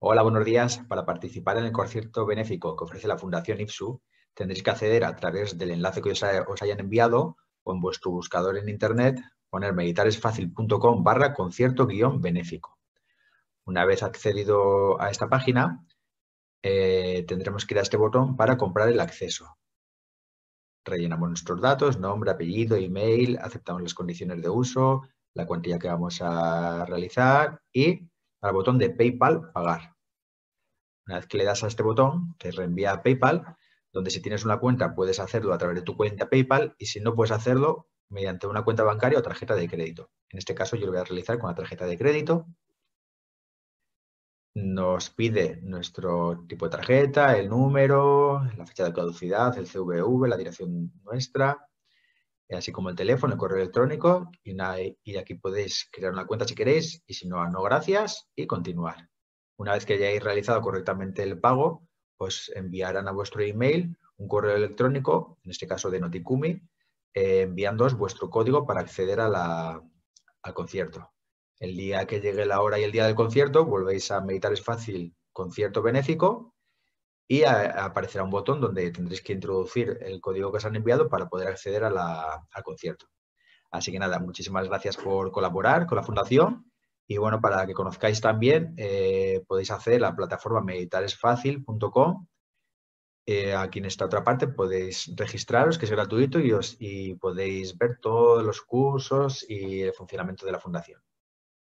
Hola, buenos días. Para participar en el concierto benéfico que ofrece la Fundación IPSU, tendréis que acceder a través del enlace que os, hayan enviado o en vuestro buscador en internet poner meditaresfacil.com barra concierto guión benéfico. Una vez accedido a esta página, eh, tendremos que ir a este botón para comprar el acceso. Rellenamos nuestros datos, nombre, apellido, email, aceptamos las condiciones de uso, la cuantía que vamos a realizar y al botón de PayPal Pagar. Una vez que le das a este botón, te reenvía a PayPal, donde si tienes una cuenta puedes hacerlo a través de tu cuenta PayPal y si no puedes hacerlo mediante una cuenta bancaria o tarjeta de crédito. En este caso yo lo voy a realizar con la tarjeta de crédito. Nos pide nuestro tipo de tarjeta, el número, la fecha de caducidad, el CVV, la dirección nuestra, eh, así como el teléfono, el correo electrónico, y, y aquí podéis crear una cuenta si queréis, y si no, no gracias, y continuar. Una vez que hayáis realizado correctamente el pago, os enviarán a vuestro email un correo electrónico, en este caso de Noticumi, eh, enviándoos vuestro código para acceder al concierto. El día que llegue la hora y el día del concierto, volvéis a meditar es fácil concierto benéfico y aparecerá un botón donde tendréis que introducir el código que os han enviado para poder acceder al concierto. Así que nada, muchísimas gracias por colaborar con la Fundación y bueno, para que conozcáis también, eh, podéis hacer la plataforma meditaresfacil.com. Eh, aquí en esta otra parte podéis registraros, que es gratuito, y, os, y podéis ver todos los cursos y el funcionamiento de la fundación.